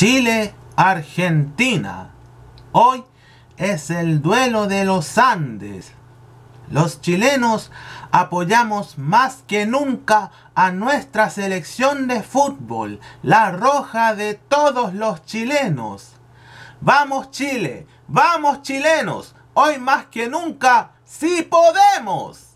Chile-Argentina. Hoy es el duelo de los Andes. Los chilenos apoyamos más que nunca a nuestra selección de fútbol, la roja de todos los chilenos. Vamos Chile, vamos chilenos, hoy más que nunca, sí podemos.